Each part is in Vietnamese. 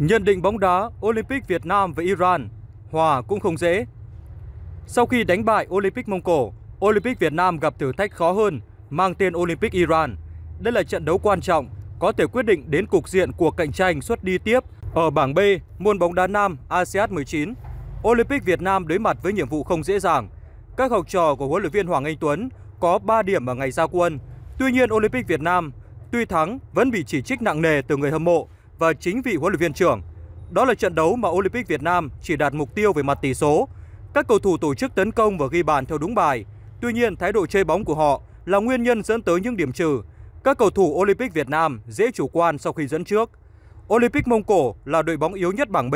Nhận định bóng đá Olympic Việt Nam với Iran, hòa cũng không dễ. Sau khi đánh bại Olympic Mông Cổ, Olympic Việt Nam gặp thử thách khó hơn mang tên Olympic Iran. Đây là trận đấu quan trọng có thể quyết định đến cục diện cuộc cạnh tranh suốt đi tiếp ở bảng B môn bóng đá nam ASEAN 19. Olympic Việt Nam đối mặt với nhiệm vụ không dễ dàng. Các học trò của huấn luyện viên Hoàng Anh Tuấn có 3 điểm ở ngày ra quân. Tuy nhiên Olympic Việt Nam tuy thắng vẫn bị chỉ trích nặng nề từ người hâm mộ và chính vị huấn luyện viên trưởng. Đó là trận đấu mà Olympic Việt Nam chỉ đạt mục tiêu về mặt tỷ số. Các cầu thủ tổ chức tấn công và ghi bàn theo đúng bài. Tuy nhiên, thái độ chơi bóng của họ là nguyên nhân dẫn tới những điểm trừ. Các cầu thủ Olympic Việt Nam dễ chủ quan sau khi dẫn trước. Olympic Mông Cổ là đội bóng yếu nhất bảng B,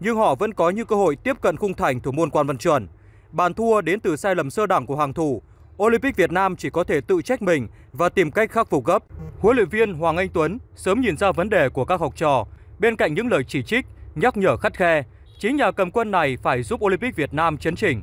nhưng họ vẫn có những cơ hội tiếp cận khung thành thủ môn Quan Văn Chuẩn. Bàn thua đến từ sai lầm sơ đẳng của hàng thủ Olympic Việt Nam chỉ có thể tự trách mình và tìm cách khắc phục gấp. Huấn luyện viên Hoàng Anh Tuấn sớm nhìn ra vấn đề của các học trò. Bên cạnh những lời chỉ trích, nhắc nhở khắt khe, chính nhà cầm quân này phải giúp Olympic Việt Nam chấn chỉnh.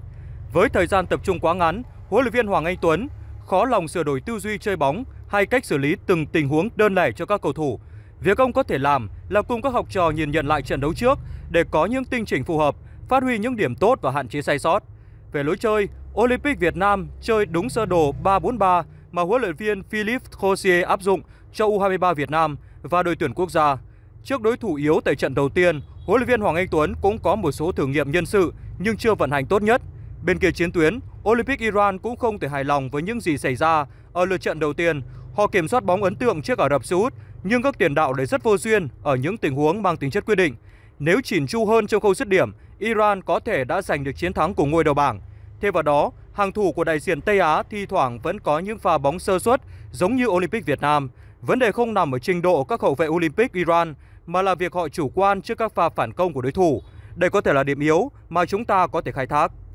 Với thời gian tập trung quá ngắn, huấn luyện viên Hoàng Anh Tuấn khó lòng sửa đổi tư duy chơi bóng hay cách xử lý từng tình huống đơn lẻ cho các cầu thủ. Việc ông có thể làm là cùng các học trò nhìn nhận lại trận đấu trước để có những tinh chỉnh phù hợp, phát huy những điểm tốt và hạn chế sai sót. Về lối chơi, Olympic Việt Nam chơi đúng sơ đồ 343 mà huấn luyện viên Philippe Cossier áp dụng cho U23 Việt Nam và đội tuyển quốc gia. Trước đối thủ yếu tại trận đầu tiên, huấn luyện viên Hoàng Anh Tuấn cũng có một số thử nghiệm nhân sự nhưng chưa vận hành tốt nhất. Bên kia chiến tuyến, Olympic Iran cũng không thể hài lòng với những gì xảy ra ở lượt trận đầu tiên. Họ kiểm soát bóng ấn tượng trước Ả Rập Xê Út, nhưng các tiền đạo lại rất vô duyên ở những tình huống mang tính chất quyết định. Nếu chỉn chu hơn trong khâu dứt điểm, Iran có thể đã giành được chiến thắng của ngôi đầu bảng. Thêm vào đó, hàng thủ của đại diện Tây Á thi thoảng vẫn có những pha bóng sơ suất giống như Olympic Việt Nam. Vấn đề không nằm ở trình độ các hậu vệ Olympic Iran mà là việc họ chủ quan trước các pha phản công của đối thủ. Đây có thể là điểm yếu mà chúng ta có thể khai thác.